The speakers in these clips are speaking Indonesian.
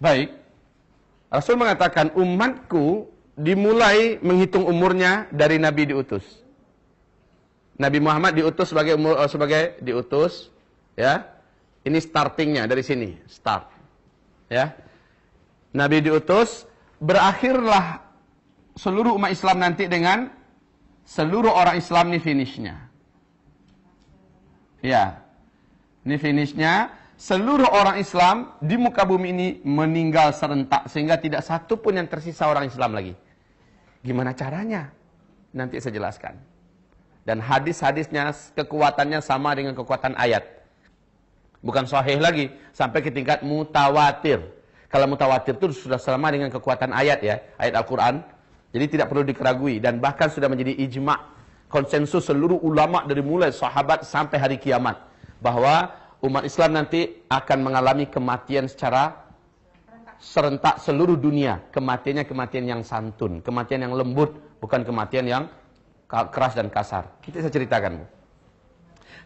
Baik. Rasul mengatakan umatku dimulai menghitung umurnya dari Nabi diutus. Nabi Muhammad diutus sebagai umur eh, sebagai diutus, ya. Ini startingnya dari sini, start. Ya. Nabi diutus, berakhirlah seluruh umat Islam nanti dengan seluruh orang Islam ini finishnya. Ya. Ini finishnya seluruh orang Islam di muka bumi ini meninggal serentak sehingga tidak satu pun yang tersisa orang Islam lagi. Gimana caranya? Nanti saya jelaskan. Dan hadis-hadisnya kekuatannya sama dengan kekuatan ayat. Bukan sahih lagi sampai ke tingkat mutawatir. Kalau mutawatir itu sudah sama dengan kekuatan ayat ya, ayat Al-Qur'an. Jadi tidak perlu dikeragui dan bahkan sudah menjadi ijma' konsensus seluruh ulama dari mulai sahabat sampai hari kiamat bahwa umat Islam nanti akan mengalami kematian secara serentak seluruh dunia. Kematiannya kematian yang santun, kematian yang lembut, bukan kematian yang keras dan kasar. Kita saya ceritakan.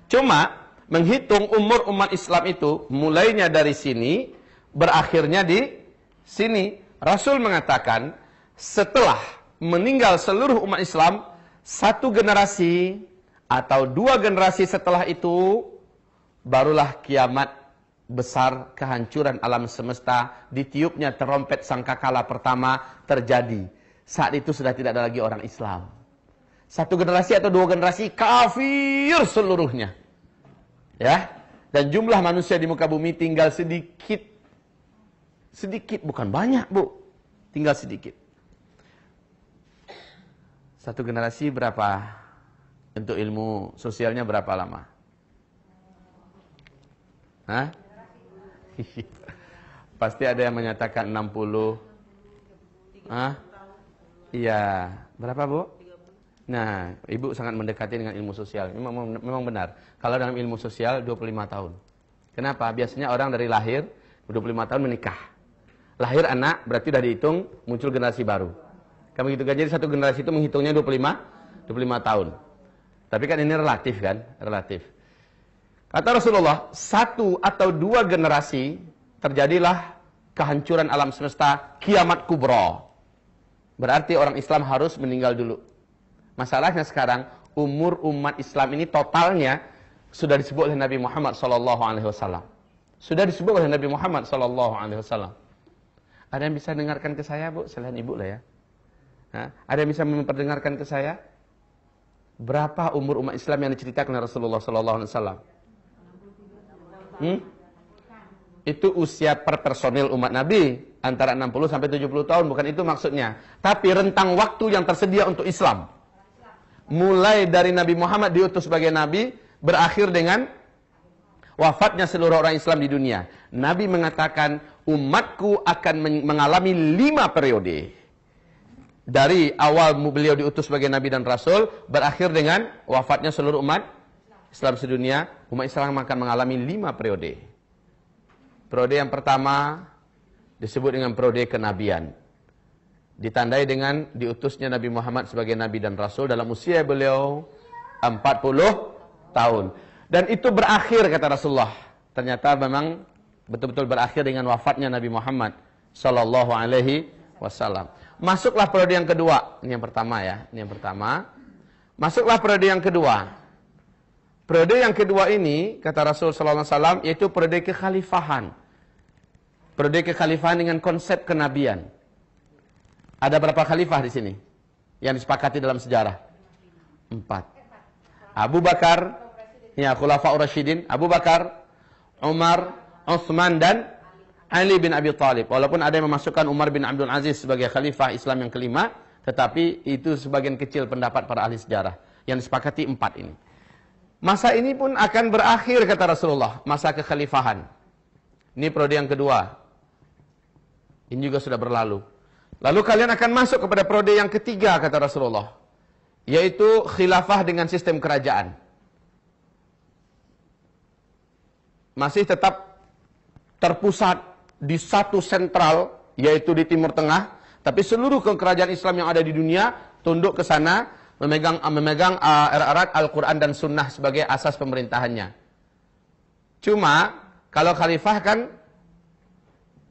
Cuma menghitung umur umat Islam itu mulainya dari sini, berakhirnya di sini. Rasul mengatakan setelah meninggal seluruh umat Islam, satu generasi atau dua generasi setelah itu barulah kiamat besar kehancuran alam semesta, ditiupnya terompet sangkakala pertama terjadi. Saat itu sudah tidak ada lagi orang Islam. Satu generasi atau dua generasi kafir seluruhnya. Ya. Dan jumlah manusia di muka bumi tinggal sedikit. Sedikit bukan banyak, Bu. Tinggal sedikit. Satu generasi berapa? Untuk ilmu sosialnya berapa lama? Hah? Pasti ada yang menyatakan 60. Hah? Iya. Berapa, Bu? Nah, Ibu sangat mendekati dengan ilmu sosial. Memang, memang benar. Kalau dalam ilmu sosial 25 tahun. Kenapa? Biasanya orang dari lahir 25 tahun menikah. Lahir anak berarti sudah dihitung muncul generasi baru. Kami gitu kan jadi satu generasi itu menghitungnya 25 25 tahun. Tapi kan ini relatif kan? Relatif. Kata Rasulullah, satu atau dua generasi terjadilah kehancuran alam semesta kiamat kubro. Berarti orang Islam harus meninggal dulu. Masalahnya sekarang umur umat Islam ini totalnya sudah disebut oleh Nabi Muhammad SAW Sudah disebut oleh Nabi Muhammad SAW Ada yang bisa dengarkan ke saya bu? Selain ibu lah ya. ada yang bisa memperdengarkan ke saya? Berapa umur umat Islam yang diceritakan oleh Rasulullah SAW Hmm? Itu usia per personil umat Nabi antara 60 sampai 70 tahun, bukan itu maksudnya. Tapi rentang waktu yang tersedia untuk Islam. Mulai dari Nabi Muhammad diutus sebagai nabi berakhir dengan wafatnya seluruh orang Islam di dunia. Nabi mengatakan, umatku akan mengalami lima periode. Dari awal beliau diutus sebagai Nabi dan Rasul, berakhir dengan wafatnya seluruh umat Islam sedunia, umat Islam akan mengalami lima periode. Periode yang pertama disebut dengan periode kenabian. Ditandai dengan diutusnya Nabi Muhammad sebagai Nabi dan Rasul dalam usia beliau 40 tahun. Dan itu berakhir kata Rasulullah. Ternyata memang betul-betul berakhir dengan wafatnya Nabi Muhammad sallallahu alaihi wasallam. Masuklah periode yang kedua. Ini yang pertama ya, ini yang pertama. Masuklah periode yang kedua. Periode yang kedua ini, kata Rasul SAW yaitu periode kekhalifahan. Periode kekhalifahan dengan konsep kenabian. Ada berapa khalifah di sini yang disepakati dalam sejarah? Empat. Abu Bakar, ya Khulafa Urashidin, Abu Bakar, Umar, Osman dan Ali bin Abi Talib. Walaupun ada yang memasukkan Umar bin Abdul Aziz sebagai khalifah Islam yang kelima, tetapi itu sebagian kecil pendapat para ahli sejarah yang disepakati empat ini. Masa ini pun akan berakhir kata Rasulullah, masa kekhalifahan. Ini periode yang kedua. Ini juga sudah berlalu. Lalu kalian akan masuk kepada periode yang ketiga kata Rasulullah, yaitu khilafah dengan sistem kerajaan. Masih tetap terpusat di satu sentral yaitu di Timur Tengah, tapi seluruh kerajaan Islam yang ada di dunia tunduk ke sana memegang ah, memegang ah, erat erat Al-Qur'an dan sunnah sebagai asas pemerintahannya. Cuma kalau khalifah kan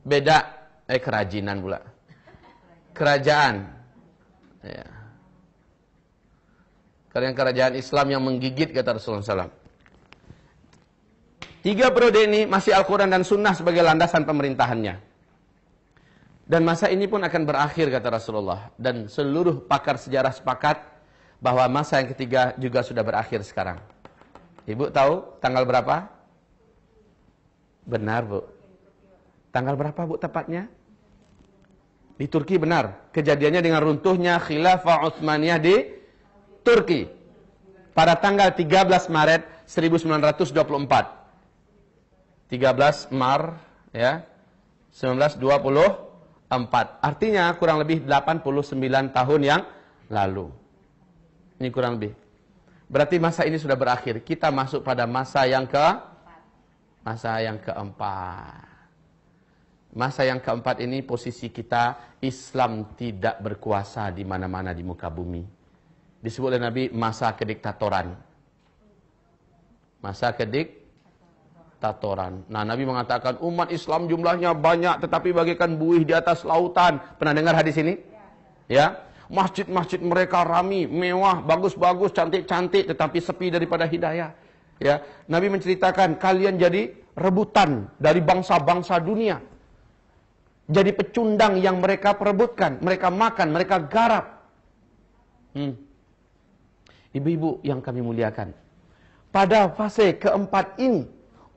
beda eh kerajinan pula. Kerajaan. Ya. Karena kerajaan Islam yang menggigit kata Rasulullah SAW. Tiga periode ini masih Al-Quran dan Sunnah sebagai landasan pemerintahannya. Dan masa ini pun akan berakhir kata Rasulullah. Dan seluruh pakar sejarah sepakat bahwa masa yang ketiga juga sudah berakhir sekarang. Ibu tahu tanggal berapa? Benar, Bu. Tanggal berapa, Bu, tepatnya? Di Turki benar. Kejadiannya dengan runtuhnya Khilafah Utsmaniyah di Turki. Pada tanggal 13 Maret 1924. 13 Mar ya 1924. Artinya kurang lebih 89 tahun yang lalu. Ini kurang lebih. Berarti masa ini sudah berakhir. Kita masuk pada masa yang ke masa yang keempat. Masa yang keempat ini posisi kita Islam tidak berkuasa di mana-mana di muka bumi. Disebut oleh Nabi masa kediktatoran. Masa kedik tatoran. Nah, Nabi mengatakan umat Islam jumlahnya banyak tetapi bagaikan buih di atas lautan. Pernah dengar hadis ini? ya? Masjid-masjid mereka rami, mewah, bagus-bagus, cantik-cantik, tetapi sepi daripada hidayah. Ya, Nabi menceritakan kalian jadi rebutan dari bangsa-bangsa dunia. Jadi pecundang yang mereka perebutkan, mereka makan, mereka garap. ibu hmm. Ibu-ibu yang kami muliakan, pada fase keempat ini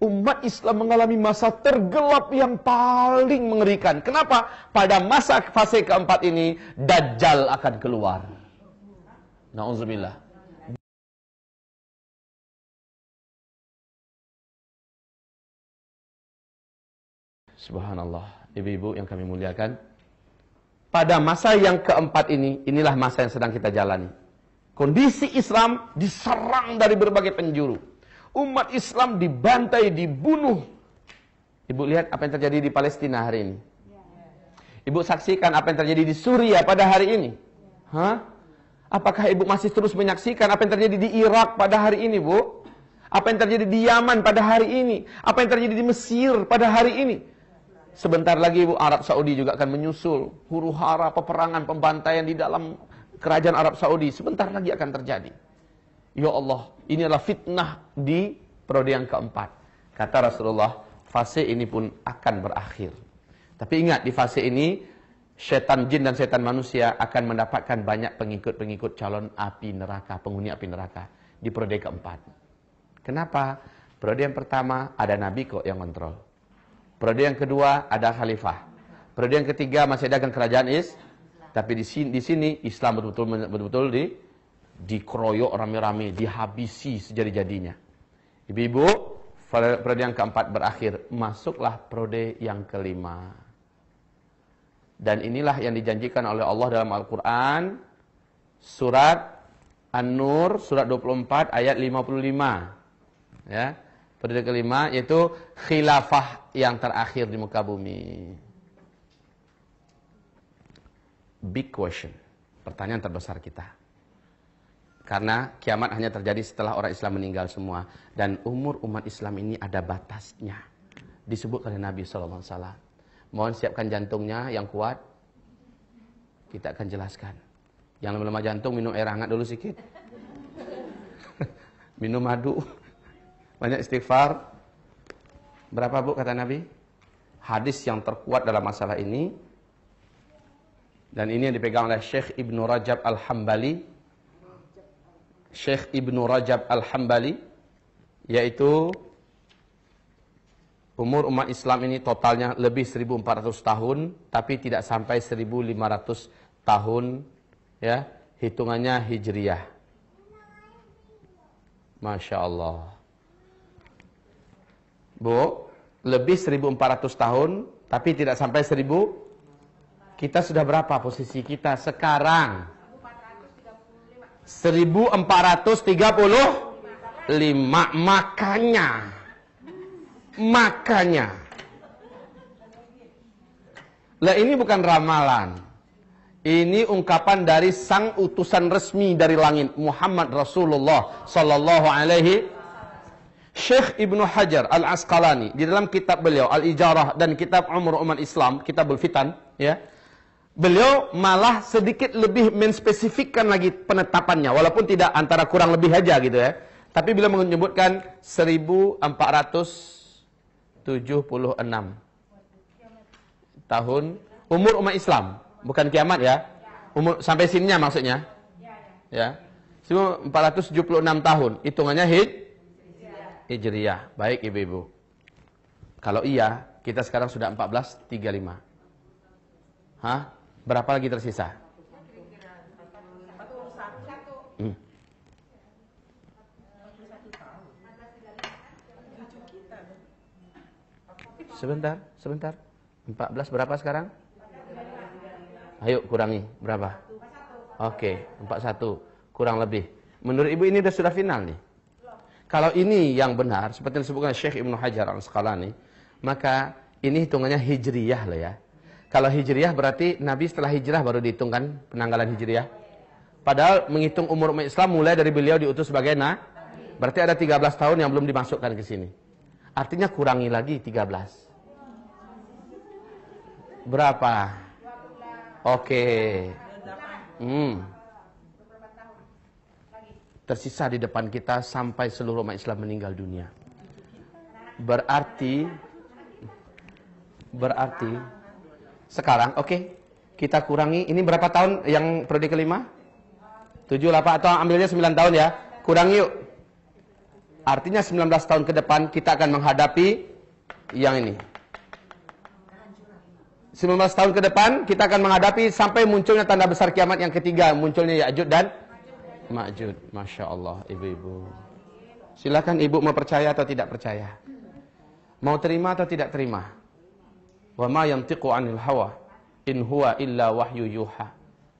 umat Islam mengalami masa tergelap yang paling mengerikan. Kenapa? Pada masa fase keempat ini, Dajjal akan keluar. Na'udzubillah. Subhanallah. Ibu-ibu yang kami muliakan. Pada masa yang keempat ini, inilah masa yang sedang kita jalani. Kondisi Islam diserang dari berbagai penjuru umat Islam dibantai, dibunuh. Ibu lihat apa yang terjadi di Palestina hari ini. Ibu saksikan apa yang terjadi di Suriah pada hari ini. Hah? Apakah ibu masih terus menyaksikan apa yang terjadi di Irak pada hari ini, Bu? Apa yang terjadi di Yaman pada hari ini? Apa yang terjadi di Mesir pada hari ini? Sebentar lagi ibu Arab Saudi juga akan menyusul huru-hara peperangan pembantaian di dalam kerajaan Arab Saudi. Sebentar lagi akan terjadi. Ya Allah, ini adalah fitnah di periode yang keempat. Kata Rasulullah, fase ini pun akan berakhir. Tapi ingat, di fase ini, setan jin dan setan manusia akan mendapatkan banyak pengikut-pengikut calon api neraka, penghuni api neraka di periode keempat. Kenapa? Periode yang pertama ada nabi kok yang kontrol. Periode yang kedua ada khalifah. Periode yang ketiga masih ada kerajaan is, tapi di sini, di sini Islam betul-betul betul-betul di dikeroyok rame-rame, dihabisi sejadi-jadinya. Ibu-ibu, periode yang keempat berakhir, masuklah periode yang kelima. Dan inilah yang dijanjikan oleh Allah dalam Al-Quran, surat An-Nur, surat 24, ayat 55. Ya, periode kelima, yaitu khilafah yang terakhir di muka bumi. Big question, pertanyaan terbesar kita. Karena kiamat hanya terjadi setelah orang Islam meninggal semua. Dan umur umat Islam ini ada batasnya. Disebut oleh Nabi SAW. Mohon siapkan jantungnya yang kuat. Kita akan jelaskan. Yang lemah-lemah jantung minum air hangat dulu sedikit. minum madu. Banyak istighfar. Berapa bu kata Nabi? Hadis yang terkuat dalam masalah ini. Dan ini yang dipegang oleh Syekh Ibn Rajab Al-Hambali Syekh Ibnu Rajab Al-Hambali yaitu umur umat Islam ini totalnya lebih 1400 tahun tapi tidak sampai 1500 tahun ya hitungannya hijriah Masya Allah Bu lebih 1400 tahun tapi tidak sampai 1000 kita sudah berapa posisi kita sekarang 1435 makanya makanya lah ini bukan ramalan ini ungkapan dari sang utusan resmi dari langit Muhammad Rasulullah sallallahu alaihi Syekh Ibnu Hajar Al Asqalani di dalam kitab beliau Al Ijarah dan kitab Umur Umat Islam, kitab Al Fitan ya beliau malah sedikit lebih menspesifikkan lagi penetapannya walaupun tidak antara kurang lebih saja gitu ya tapi beliau menyebutkan 1476 tahun umur umat Islam bukan kiamat ya umur sampai sininya maksudnya ya 1476 tahun hitungannya hij hijriah baik ibu-ibu kalau iya kita sekarang sudah 1435 hah Berapa lagi tersisa? Hmm. Sebentar, sebentar. 14 berapa sekarang? Ayo kurangi, berapa? Oke, okay, 41 kurang lebih. Menurut Ibu ini sudah final nih. Kalau ini yang benar, seperti yang disebutkan Syekh Ibnu Hajar Al-Asqalani, maka ini hitungannya hijriyah loh ya. Kalau hijriah berarti Nabi setelah hijrah baru dihitung kan penanggalan hijriah. Padahal menghitung umur umat Islam mulai dari beliau diutus sebagai nah. Berarti ada 13 tahun yang belum dimasukkan ke sini. Artinya kurangi lagi 13. Berapa? Oke. Okay. Hmm. Tersisa di depan kita sampai seluruh umat Islam meninggal dunia. Berarti berarti sekarang, oke. Okay. Kita kurangi, ini berapa tahun yang periode kelima? tujuh delapan, atau ambilnya sembilan tahun ya. Kurangi yuk. Artinya 19 tahun ke depan kita akan menghadapi yang ini. 19 tahun ke depan kita akan menghadapi sampai munculnya tanda besar kiamat yang ketiga. Munculnya Ya'jud dan Ma'jud. Masya Allah, ibu-ibu. Silakan ibu mau percaya atau tidak percaya. Mau terima atau tidak terima. Wa ma yantiqu 'anil hawa in huwa illa wahyu yuha.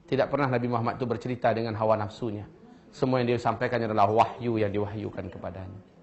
Tidak pernah Nabi Muhammad itu bercerita dengan hawa nafsunya. Semua yang dia sampaikan adalah wahyu yang diwahyukan kepadanya.